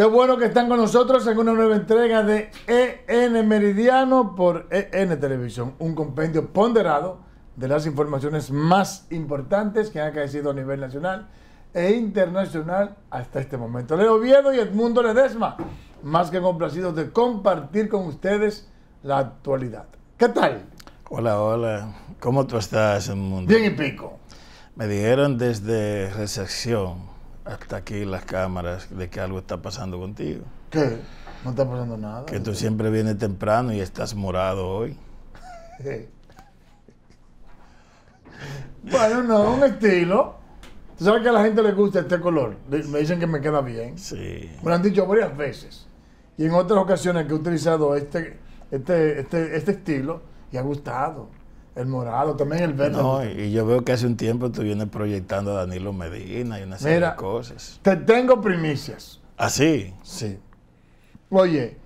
Qué bueno que están con nosotros en una nueva entrega de EN Meridiano por EN Televisión, un compendio ponderado de las informaciones más importantes que han acaecido a nivel nacional e internacional hasta este momento. Leo Oviedo y Edmundo Ledesma, más que complacidos de compartir con ustedes la actualidad. ¿Qué tal? Hola, hola. ¿Cómo tú estás, Edmundo? Bien y pico. Me dijeron desde recepción hasta aquí las cámaras de que algo está pasando contigo. ¿Qué? No está pasando nada. Que tú siempre vienes temprano y estás morado hoy. bueno, no, un estilo. Tú sabes que a la gente le gusta este color. Me dicen que me queda bien. Sí. Me lo han dicho varias veces. Y en otras ocasiones que he utilizado este, este, este, este estilo y ha gustado. El morado, también el verde. No, y yo veo que hace un tiempo tú vienes proyectando a Danilo Medina y una serie de cosas. Te tengo primicias. ¿Ah, sí? Sí. Oye,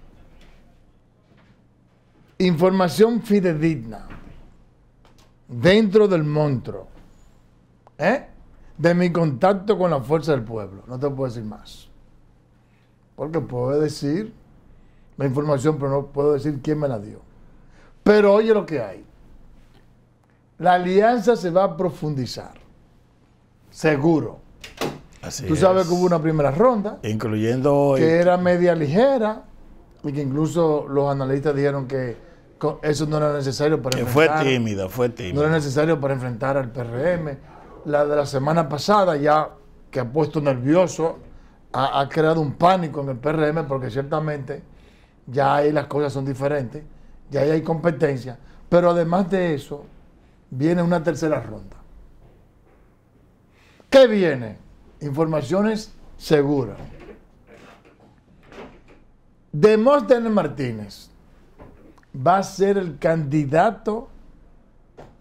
información fidedigna dentro del monstruo, ¿eh? de mi contacto con la fuerza del pueblo. No te puedo decir más. Porque puedo decir la información, pero no puedo decir quién me la dio. Pero oye lo que hay la alianza se va a profundizar. Seguro. Así Tú sabes que hubo una primera ronda. Incluyendo. Que era media ligera y que incluso los analistas dijeron que eso no era necesario para que enfrentar. Fue tímida, fue tímida. No era necesario para enfrentar al PRM. La de la semana pasada ya que ha puesto nervioso, ha creado un pánico en el PRM porque ciertamente ya ahí las cosas son diferentes, ya ahí hay competencia. Pero además de eso, viene una tercera ronda. ¿Qué viene? Informaciones seguras. Demóstenes Martínez va a ser el candidato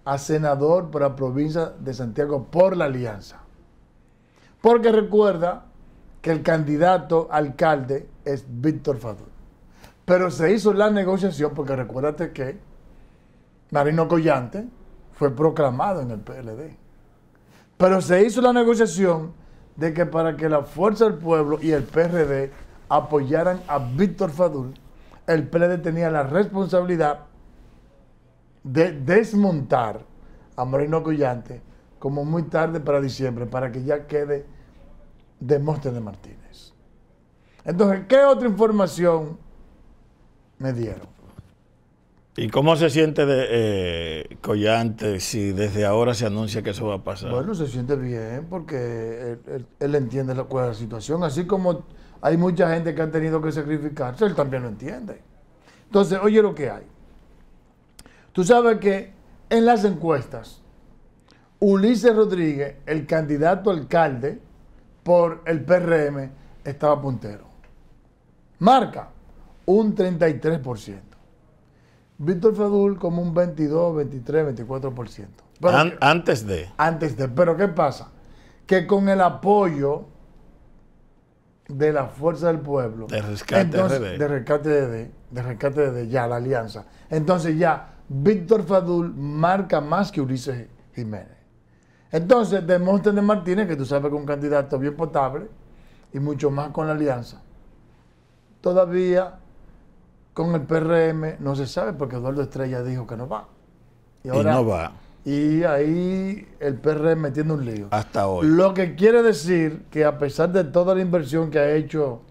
a senador por la provincia de Santiago por la alianza. Porque recuerda que el candidato alcalde es Víctor Fadul. Pero se hizo la negociación porque recuérdate que Marino Collante, fue proclamado en el PLD. Pero se hizo la negociación de que para que la Fuerza del Pueblo y el PRD apoyaran a Víctor Fadul, el PLD tenía la responsabilidad de desmontar a Moreno Collante como muy tarde para diciembre, para que ya quede Moste de Martínez. Entonces, ¿qué otra información me dieron? ¿Y cómo se siente de, eh, Collante eh, si desde ahora se anuncia que eso va a pasar? Bueno, se siente bien porque él, entiende la, la situación. Así como hay mucha gente que ha tenido que sacrificarse, él también lo entiende. Entonces, oye lo que hay. Tú sabes que en las encuestas, Ulises Rodríguez, el candidato alcalde por el PRM, estaba puntero. Marca un 33%. Víctor Fadul como un 22, 23, 24%. antes de. Antes de. Pero ¿qué pasa? Que con el apoyo de la fuerza del pueblo. De rescate de De rescate de, de rescate de ya, la alianza. Entonces ya, Víctor Fadul marca más que Ulises Jiménez. Entonces, Montes de Martínez, que tú sabes que es un candidato bien potable, y mucho más con la alianza, todavía con el PRM no se sabe porque Eduardo Estrella dijo que no va. Y, ahora, no va. Y ahí el PRM tiene un lío. Hasta hoy. Lo que quiere decir que a pesar de toda la inversión que ha hecho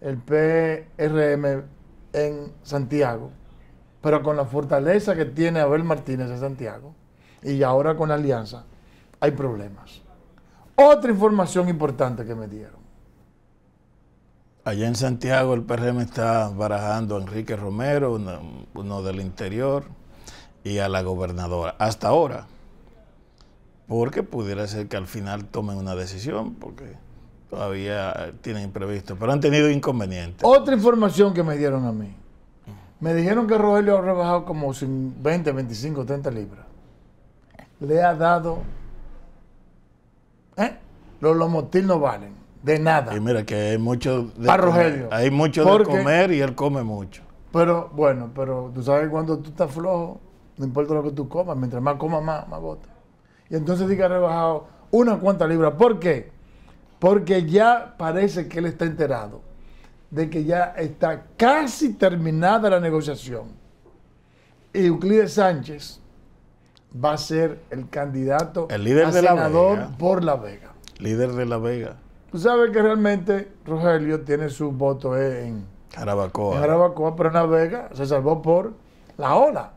el PRM en Santiago, pero con la fortaleza que tiene Abel Martínez en Santiago y ahora con la alianza, hay problemas. Otra información importante que me dieron. Allá en Santiago el PRM está barajando a Enrique Romero, uno, del interior, y a la gobernadora, hasta ahora. Porque pudiera ser que al final tomen una decisión, porque todavía eh, tienen imprevisto. pero han tenido inconvenientes. Otra información que me dieron a mí. Me dijeron que Rogelio ha rebajado como 20, 25, 30 libras. Le ha dado... ¿Eh? Los lomotil no valen de nada. Y mira que hay mucho de Hay mucho de comer y él come mucho. Pero bueno, pero tú sabes cuando tú estás flojo, no importa lo que tú comas, mientras más comas, más, más bota. Y entonces diga que ha rebajado una cuanta libras. ¿Por qué? Porque ya parece que él está enterado de que ya está casi terminada la negociación. Y Euclides Sánchez va a ser el candidato el de senador por La Vega. Líder de La Vega. Tú sabes que realmente Rogelio tiene su voto en Jarabacoa. En Jarabacoa, pero Vega se salvó por la ola.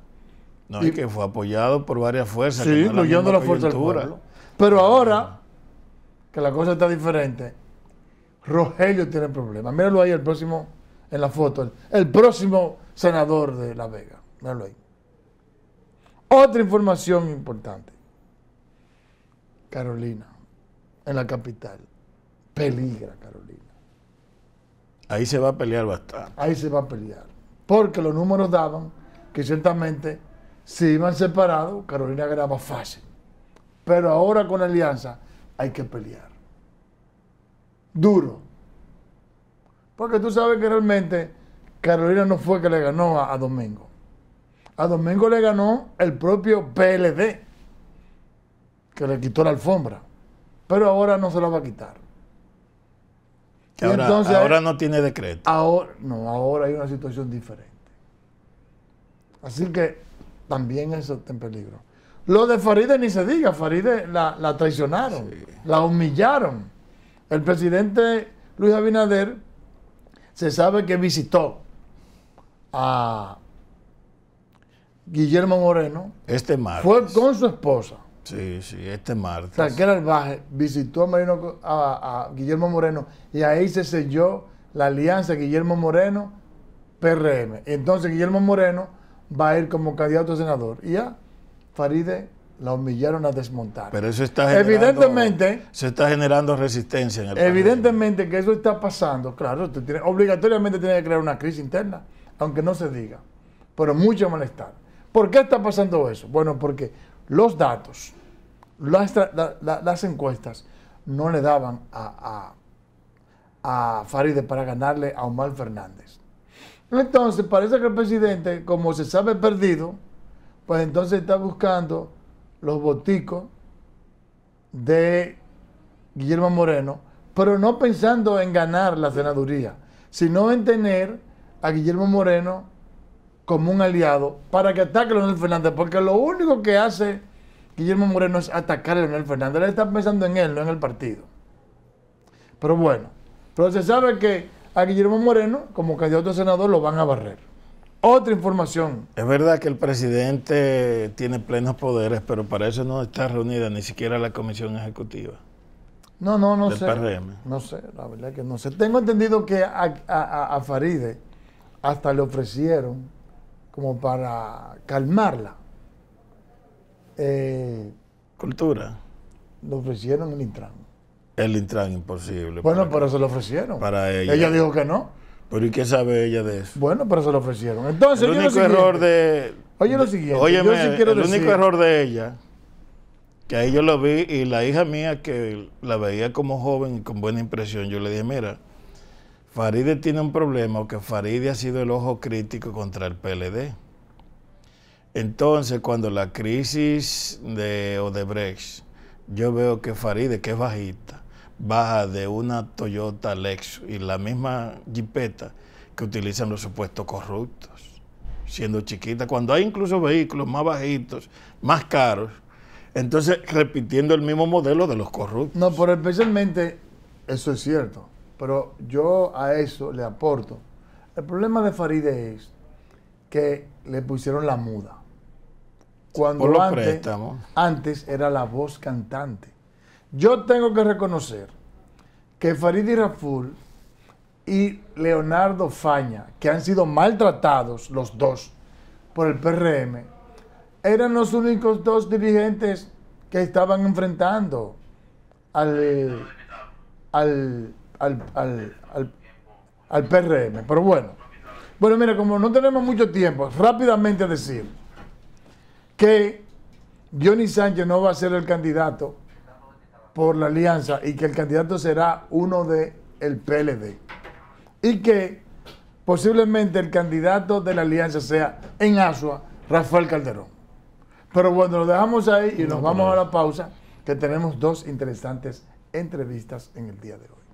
No, y, que fue apoyado por varias fuerzas. Sí, incluyendo la, fuerza del pueblo. Pero ahora que la cosa está diferente, Rogelio tiene problemas. Míralo ahí el próximo, en la foto, el, el próximo senador de La Vega. Míralo ahí. Otra información importante. Carolina, en la capital peligra Carolina. Ahí se va a pelear bastante. Ahí se va a pelear. Porque los números daban que ciertamente si iban separados, Carolina ganaba fácil. Pero ahora con alianza hay que pelear. Duro. Porque tú sabes que realmente Carolina no fue que le ganó a, a Domingo. A Domingo le ganó el propio PLD, que le quitó la alfombra. Pero ahora no se la va a quitar. Ahora, no tiene decreto. Ahora, no, ahora hay una situación diferente. Así que también eso está en peligro. Lo de Faride ni se diga, Faride la, traicionaron, la humillaron. El presidente Luis Abinader se sabe que visitó a Guillermo Moreno. Este martes. Fue con su esposa. Sí, sí, este martes. Raquel Albaje visitó a, Marino, a, Guillermo Moreno y ahí se selló la alianza Guillermo Moreno-PRM. Entonces Guillermo Moreno va a ir como candidato a senador. Y ya, Faride la humillaron a desmontar. Pero eso está generando, evidentemente, se está generando resistencia en el país. Evidentemente que eso está pasando, claro, obligatoriamente tiene que crear una crisis interna, aunque no se diga, pero mucho malestar. ¿Por qué está pasando eso? Bueno, porque los datos, las, encuestas, no le daban a, a, a Faride para ganarle a Omar Fernández. Entonces, parece que el presidente, como se sabe perdido, pues entonces está buscando los boticos de Guillermo Moreno, pero no pensando en ganar la senaduría, sino en tener a Guillermo Moreno como un aliado para que ataque a Leonel Fernández, porque lo único que hace Guillermo Moreno es atacar a Leonel Fernández. Él está pensando en él, no en el partido. Pero bueno, pero se sabe que a Guillermo Moreno, como candidato a senador, lo van a barrer. Otra información. Es verdad que el presidente tiene plenos poderes, pero para eso no está reunida ni siquiera la comisión ejecutiva. No, no, no del sé. No sé, la verdad que no sé. Tengo entendido que a, a, a Faride hasta le ofrecieron como para calmarla. Eh, Cultura. Le ofrecieron el Intran. El Intran, imposible. Bueno, pero se lo ofrecieron. Para ella. Ella dijo que no. Pero ¿y qué sabe ella de eso? Bueno, pero se lo ofrecieron. Entonces, el único error de... Oye lo siguiente. oye el único error de ella, que ahí yo lo vi y la hija mía que la veía como joven y con buena impresión, yo le dije, mira, Faride tiene un problema, que Faride ha sido el ojo crítico contra el PLD. Entonces, cuando la crisis de Odebrecht, yo veo que Faride, que es bajita, baja de una Toyota Lexus y la misma jipeta que utilizan los supuestos corruptos, siendo chiquita, cuando hay incluso vehículos más bajitos, más caros, entonces repitiendo el mismo modelo de los corruptos. No, pero especialmente, eso es cierto. Pero yo a eso le aporto. El problema de Faride es que le pusieron la muda. Cuando antes, antes era la voz cantante. Yo tengo que reconocer que Faride Raful y Leonardo Faña, que han sido maltratados los dos por el PRM, eran los únicos dos dirigentes que estaban enfrentando al, al, al, al, PRM. Pero bueno, bueno, mira, como no tenemos mucho tiempo, rápidamente decir que Johnny Sánchez no va a ser el candidato por la alianza y que el candidato será uno de PLD. Y que posiblemente el candidato de la alianza sea en Asua, Rafael Calderón. Pero bueno, lo dejamos ahí y nos vamos a la pausa, que tenemos dos interesantes entrevistas en el día de hoy.